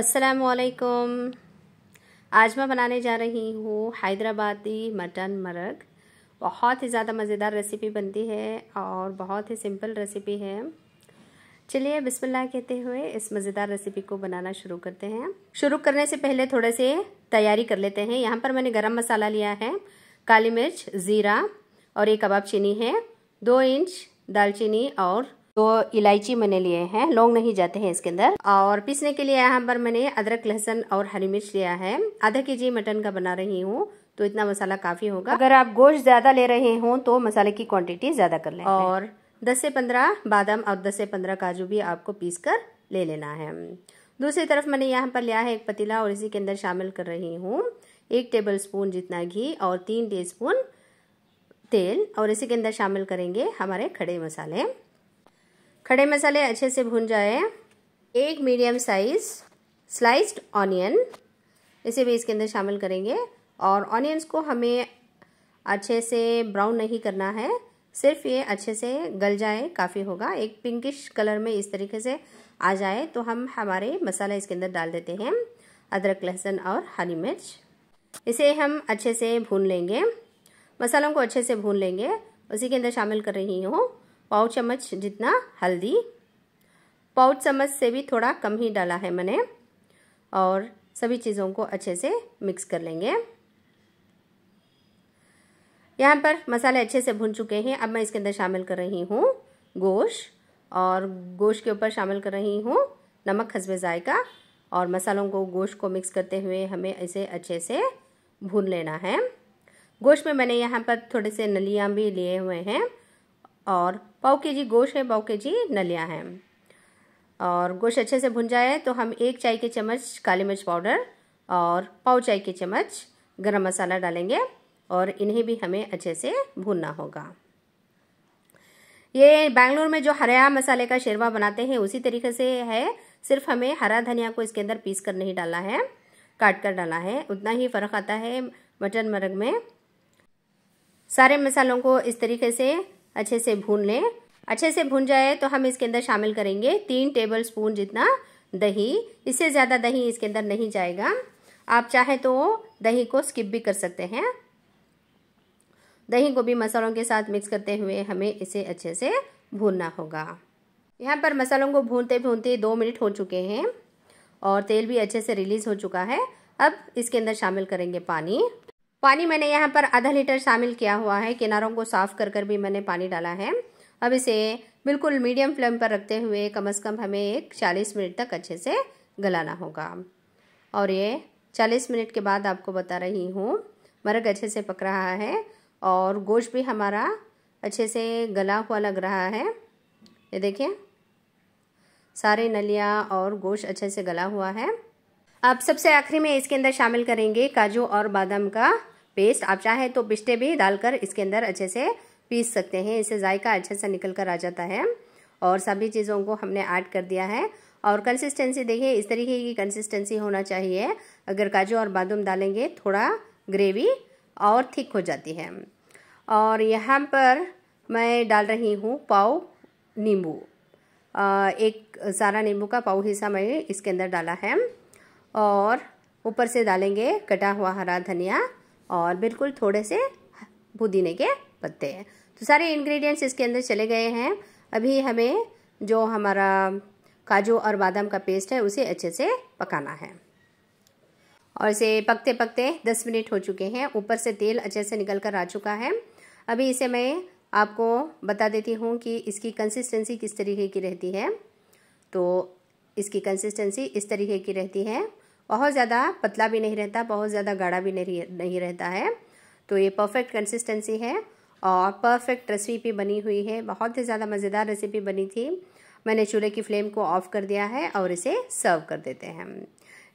असलकुम आज मैं बनाने जा रही हूँ हैदराबादी मटन मरग बहुत ही ज़्यादा मज़ेदार रेसिपी बनती है और बहुत ही सिंपल रेसिपी है चलिए बिस्मिल्लाह कहते हुए इस मज़ेदार रेसिपी को बनाना शुरू करते हैं शुरू करने से पहले थोड़े से तैयारी कर लेते हैं यहाँ पर मैंने गरम मसाला लिया है काली मिर्च ज़ीरा और एक कबाब चीनी है दो इंच दालचीनी और तो इलायची मैंने लिए हैं लौंग नहीं जाते हैं इसके अंदर और पीसने के लिए यहाँ पर मैंने अदरक लहसुन और हरी मिर्च लिया है आधा के जी मटन का बना रही हूँ तो इतना मसाला काफी होगा अगर आप गोश्त ज्यादा ले रहे हो तो मसाले की क्वांटिटी ज्यादा कर लें और 10 से 15 बादाम और 10 से 15 काजू भी आपको पीस कर ले लेना है दूसरी तरफ मैंने यहाँ पर लिया है एक पतीला और इसी के अंदर शामिल कर रही हूँ एक टेबल स्पून जितना घी और तीन टी तेल और इसी के अंदर शामिल करेंगे हमारे खड़े मसाले खड़े मसाले अच्छे से भून जाए एक मीडियम साइज स्लाइस्ड ऑनियन इसे भी इसके अंदर शामिल करेंगे और ऑनियंस को हमें अच्छे से ब्राउन नहीं करना है सिर्फ ये अच्छे से गल जाए काफ़ी होगा एक पिंकिश कलर में इस तरीके से आ जाए तो हम हमारे मसाला इसके अंदर डाल देते हैं अदरक लहसुन और हरी मिर्च इसे हम अच्छे से भून लेंगे मसालों को अच्छे से भून लेंगे उसी के अंदर शामिल कर रही हूँ पाव चम्मच जितना हल्दी पाव चम्मच से भी थोड़ा कम ही डाला है मैंने और सभी चीज़ों को अच्छे से मिक्स कर लेंगे यहाँ पर मसाले अच्छे से भुन चुके हैं अब मैं इसके अंदर शामिल कर रही हूँ गोश्त और गोश्त के ऊपर शामिल कर रही हूँ नमक हसबे ज़ायका और मसालों को गोश्त को मिक्स करते हुए हमें इसे अच्छे से भून लेना है गोश्त में मैंने यहाँ पर थोड़े से नलियाँ भी लिए हुए हैं और पाव के जी गोश है पाव के जी नलियाँ हैं और गोश्त अच्छे से भुन जाए तो हम एक चाय के चम्मच काली मिर्च पाउडर और पाव चाय के चम्मच गरम मसाला डालेंगे और इन्हें भी हमें अच्छे से भूनना होगा ये बैंगलोर में जो हरा मसाले का शेरवा बनाते हैं उसी तरीके से है सिर्फ हमें हरा धनिया को इसके अंदर पीस कर नहीं डालना है काट कर डाला है उतना ही फ़र्क आता है मटन मरग में सारे मसालों को इस तरीके से अच्छे से भून लें अच्छे से भून जाए तो हम इसके अंदर शामिल करेंगे तीन टेबल स्पून जितना दही इससे ज़्यादा दही इसके अंदर नहीं जाएगा आप चाहे तो दही को स्किप भी कर सकते हैं दही को भी मसालों के साथ मिक्स करते हुए हमें इसे अच्छे से भूनना होगा यहाँ पर मसालों को भूनते भूनते दो मिनट हो चुके हैं और तेल भी अच्छे से रिलीज़ हो चुका है अब इसके अंदर शामिल करेंगे पानी पानी मैंने यहाँ पर आधा लीटर शामिल किया हुआ है किनारों को साफ़ कर कर भी मैंने पानी डाला है अब इसे बिल्कुल मीडियम फ्लेम पर रखते हुए कम से कम हमें एक चालीस मिनट तक अच्छे से गलाना होगा और ये चालीस मिनट के बाद आपको बता रही हूँ मरग अच्छे से पक रहा है और गोश्त भी हमारा अच्छे से गला हुआ लग रहा है ये देखिए सारे नलिया और गोश्त अच्छे से गला हुआ है अब सबसे आखिरी में इसके अंदर शामिल करेंगे काजू और बादाम का पेस्ट आप चाहें तो पिस्ते भी डालकर इसके अंदर अच्छे से पीस सकते हैं इससे जायका अच्छे से निकल कर आ जाता है और सभी चीज़ों को हमने ऐड कर दिया है और कंसिस्टेंसी देखिए इस तरीके की कंसिस्टेंसी होना चाहिए अगर काजू और बादाम डालेंगे थोड़ा ग्रेवी और थिक हो जाती है और यहाँ पर मैं डाल रही हूँ पाव नींबू एक सारा नींबू का पाव हिस्सा मैंने इसके अंदर डाला है और ऊपर से डालेंगे कटा हुआ हरा धनिया और बिल्कुल थोड़े से पुदीने के पत्ते हैं तो सारे इंग्रेडिएंट्स इसके अंदर चले गए हैं अभी हमें जो हमारा काजू और बादाम का पेस्ट है उसे अच्छे से पकाना है और इसे पकते पकते दस मिनट हो चुके हैं ऊपर से तेल अच्छे से निकल कर आ चुका है अभी इसे मैं आपको बता देती हूँ कि इसकी कंसिस्टेंसी किस तरीके की रहती है तो इसकी कंसिस्टेंसी इस तरीके की रहती है बहुत ज़्यादा पतला भी नहीं रहता बहुत ज़्यादा गाढ़ा भी नहीं नहीं रहता है तो ये परफेक्ट कंसिस्टेंसी है और परफेक्ट रेसिपी बनी हुई है बहुत ही ज़्यादा मज़ेदार रेसिपी बनी थी मैंने चूल्हे की फ्लेम को ऑफ़ कर दिया है और इसे सर्व कर देते हैं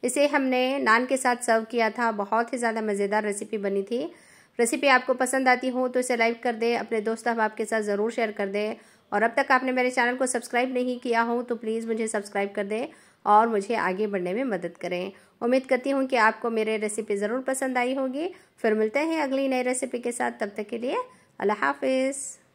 इसे हमने नान के साथ सर्व किया था बहुत ही ज़्यादा मज़ेदार रेसिपी बनी थी रेसिपी आपको पसंद आती हो तो इसे लाइक कर दे अपने दोस्त अहबाब के साथ ज़रूर शेयर कर दे और अब तक आपने मेरे चैनल को सब्सक्राइब नहीं किया हो तो प्लीज़ मुझे सब्सक्राइब कर दे और मुझे आगे बढ़ने में मदद करें उम्मीद करती हूँ कि आपको मेरे रेसिपी ज़रूर पसंद आई होगी फिर मिलते हैं अगली नई रेसिपी के साथ तब तक के लिए अल्लाह हाफिज़